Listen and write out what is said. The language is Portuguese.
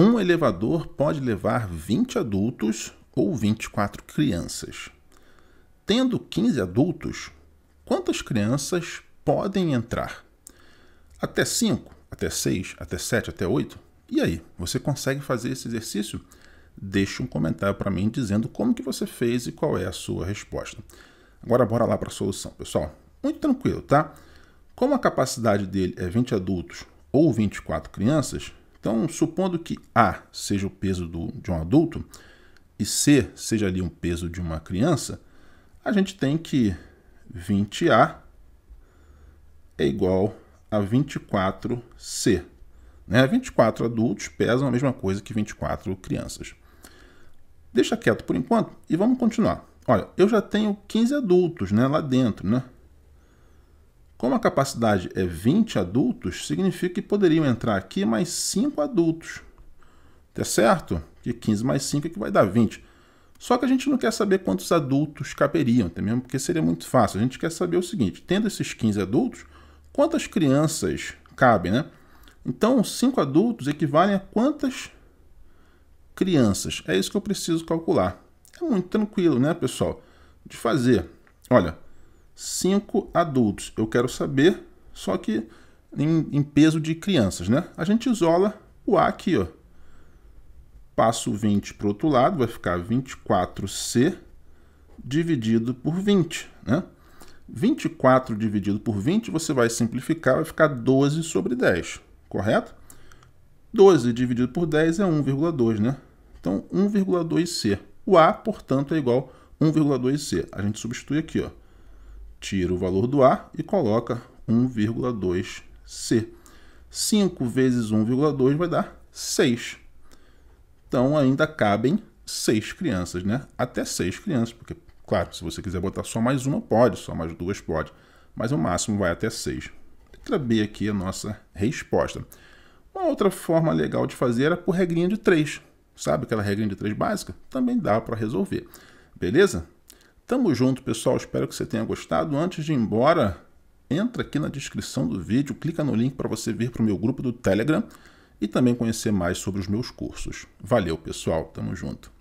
Um elevador pode levar 20 adultos ou 24 crianças. Tendo 15 adultos, quantas crianças podem entrar? Até 5, até 6, até 7, até 8? E aí, você consegue fazer esse exercício? Deixe um comentário para mim dizendo como que você fez e qual é a sua resposta. Agora bora lá para a solução, pessoal. Muito tranquilo, tá? Como a capacidade dele é 20 adultos ou 24 crianças, então, supondo que A seja o peso do, de um adulto e C seja ali um peso de uma criança, a gente tem que 20A é igual a 24C. Né? 24 adultos pesam a mesma coisa que 24 crianças. Deixa quieto por enquanto e vamos continuar. Olha, eu já tenho 15 adultos né, lá dentro, né? Como a capacidade é 20 adultos, significa que poderiam entrar aqui mais 5 adultos. Tá certo? Que 15 mais 5 é que vai dar 20. Só que a gente não quer saber quantos adultos caberiam, até tá mesmo porque seria muito fácil. A gente quer saber o seguinte: tendo esses 15 adultos, quantas crianças cabem, né? Então, 5 adultos equivalem a quantas crianças? É isso que eu preciso calcular. É muito tranquilo, né, pessoal? De fazer. Olha, cinco adultos. Eu quero saber, só que em, em, peso de crianças, né? A gente isola o A aqui, ó. Passo 20 para o outro lado, vai ficar 24C dividido por 20, né? 24 dividido por 20, você vai simplificar, vai ficar 12 sobre 10, correto? 12 dividido por 10 é 1,2, né? Então, 1,2C. O A, portanto, é igual a 1,2C. A gente substitui aqui, ó tira o valor do A e coloca 1,2C. 5 vezes 1,2 vai dar 6. Então ainda cabem 6 crianças, né? Até 6 crianças, porque, claro, se você quiser botar só mais uma, pode, só mais duas, pode. Mas o máximo vai até 6. Letra B aqui é a nossa resposta. Uma outra forma legal de fazer era por regrinha de 3. Sabe aquela regrinha de 3 básica? Também dá para resolver. Beleza? Tamo junto, pessoal. Espero que você tenha gostado. Antes de ir embora, entra aqui na descrição do vídeo, clica no link para você vir para o meu grupo do Telegram e também conhecer mais sobre os meus cursos. Valeu, pessoal. Tamo junto.